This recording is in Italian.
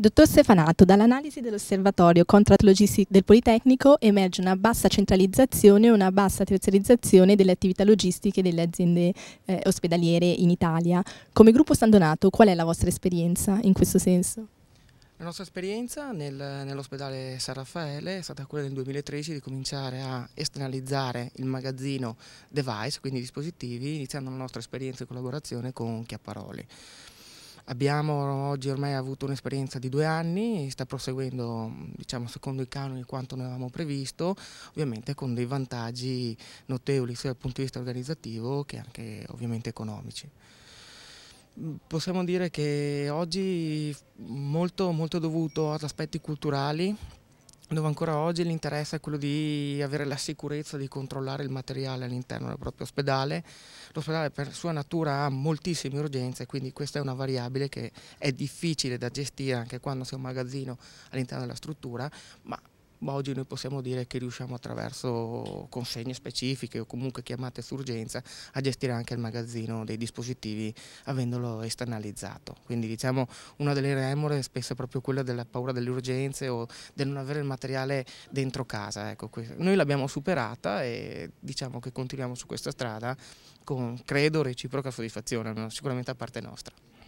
Dottor Stefanato, dall'analisi dell'osservatorio Contract Logistics del Politecnico emerge una bassa centralizzazione e una bassa terziarizzazione delle attività logistiche delle aziende eh, ospedaliere in Italia. Come gruppo San Donato, qual è la vostra esperienza in questo senso? La nostra esperienza nel, nell'ospedale San Raffaele è stata quella nel 2013 di cominciare a esternalizzare il magazzino device, quindi dispositivi, iniziando la nostra esperienza in collaborazione con Chiapparoli. Abbiamo oggi ormai avuto un'esperienza di due anni, sta proseguendo diciamo, secondo i canoni quanto ne avevamo previsto, ovviamente con dei vantaggi notevoli sia dal punto di vista organizzativo che anche ovviamente economici. Possiamo dire che oggi molto, molto dovuto ad aspetti culturali, dove ancora oggi l'interesse è quello di avere la sicurezza di controllare il materiale all'interno del proprio ospedale. L'ospedale per sua natura ha moltissime urgenze, quindi questa è una variabile che è difficile da gestire anche quando si è un magazzino all'interno della struttura, ma ma boh, oggi noi possiamo dire che riusciamo attraverso consegne specifiche o comunque chiamate su urgenza a gestire anche il magazzino dei dispositivi avendolo esternalizzato. Quindi diciamo una delle remore è spesso proprio quella della paura delle urgenze o del non avere il materiale dentro casa. Ecco, noi l'abbiamo superata e diciamo che continuiamo su questa strada con credo reciproca soddisfazione, sicuramente a parte nostra.